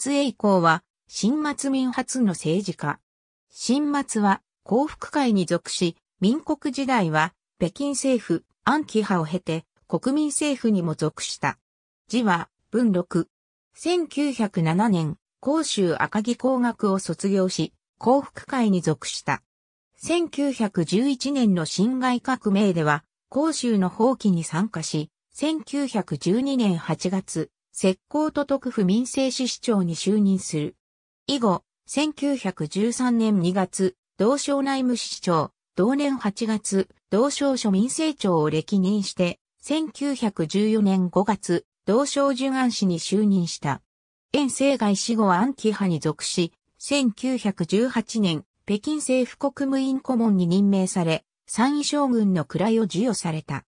仏栄降は、新末民初の政治家。新末は、幸福会に属し、民国時代は、北京政府、安徽派を経て、国民政府にも属した。字は、文禄。1907年、甲州赤木工学を卒業し、幸福会に属した。1911年の辛亥革命では、甲州の放棄に参加し、1912年8月、石膏都督府民政市市長に就任する。以後、1913年2月、同省内務市長、同年8月、同省庶民政長を歴任して、1914年5月、同省受安市に就任した。遠征外死後は安規派に属し、1918年、北京政府国務院顧問に任命され、三位将軍の位を授与された。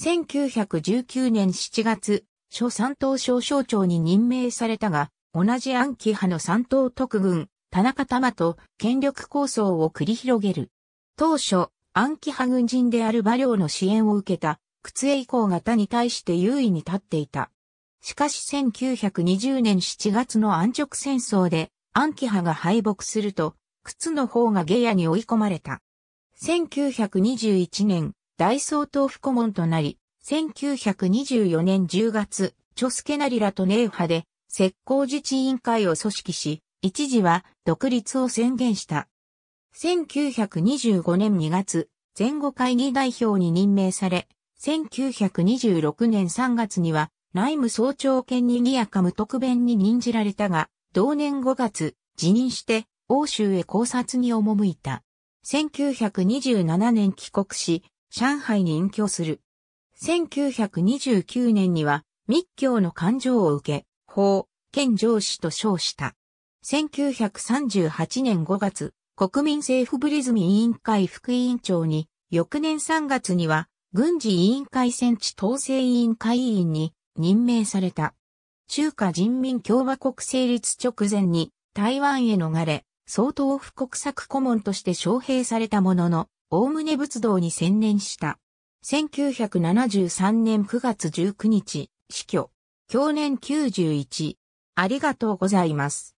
1919年7月、諸三島省省長に任命されたが、同じ暗記派の三島特軍、田中玉と権力構想を繰り広げる。当初、暗記派軍人である馬良の支援を受けた、靴江以降型に対して優位に立っていた。しかし1920年7月の安直戦争で、暗記派が敗北すると、靴の方が下野に追い込まれた。1921年、大総統府顧問となり、1924年10月、チョスケナリラとネーハで、石膏自治委員会を組織し、一時は独立を宣言した。1925年2月、前後会議代表に任命され、1926年3月には内務総長兼にギアカ無特弁に任じられたが、同年5月、辞任して欧州へ考察に赴いた。1927年帰国し、上海に隠居する。1929年には密教の勘定を受け、法、県上司と称した。1938年5月、国民政府ブリズミ委員会副委員長に、翌年3月には、軍事委員会戦地統制委員会委員に任命された。中華人民共和国成立直前に台湾へ逃れ、総統府国策顧問として招聘されたものの、おおむね仏道に専念した。1973年9月19日、死去。去年91。ありがとうございます。